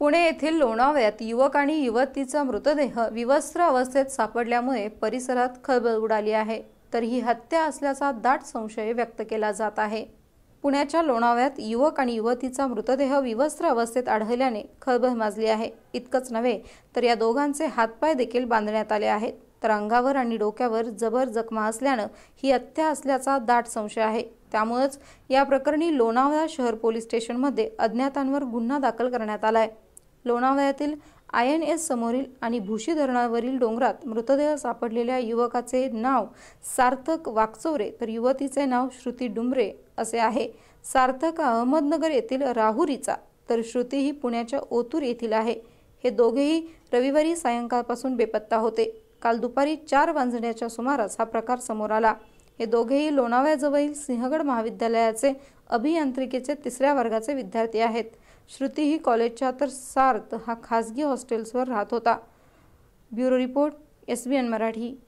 पुणे येथील लोणावळ्यात युवक आणि युवतीचा मृतदेह विवस्त्र अवस्थेत सापडल्यामुळे परिसरात खळबळ उडाली आहे तर ही हत्या असल्याचा दाट संशय व्यक्त केला जात आहे पुण्याच्या लोणावळ्यात युवक आणि युवतीचा मृतदेह विवस्त्र अवस्थेत आढळल्याने खळबळ माजली आहे इतकंच नव्हे तर या दोघांचे हातपाय देखील बांधण्यात आले आहेत तर अंगावर आणि डोक्यावर जबर जखमा असल्यानं ही हत्या असल्याचा दाट संशय आहे त्यामुळेच या प्रकरणी लोणावळा शहर पोलीस स्टेशनमध्ये अज्ञातांवर गुन्हा दाखल करण्यात आला आहे लोणावळ्यातील आय एन एस समोरील आणि भूशी धरणावरील डोंगरात मृतदेह सापडलेल्या युवकाचे नाव सार्थक वाकचोरे तर युवतीचे नाव श्रुती डुमरे असे आहे सार्थक अहमदनगर येथील राहुरीचा तर श्रुती ही पुण्याच्या ओतूर येथील आहे हे दोघेही रविवारी सायंकाळपासून बेपत्ता होते काल दुपारी चार वाजण्याच्या सुमारास हा प्रकार समोर आला हे दोघेही लोणावळ्याजवळील सिंहगड महाविद्यालयाचे अभियांत्रिकेचे तिसऱ्या वर्गाचे विद्यार्थी आहेत श्रुती ही कॉलेजच्या तर सार्थ हा खासगी हॉस्टेल्सवर राहत होता ब्युरो रिपोर्ट एस मराठी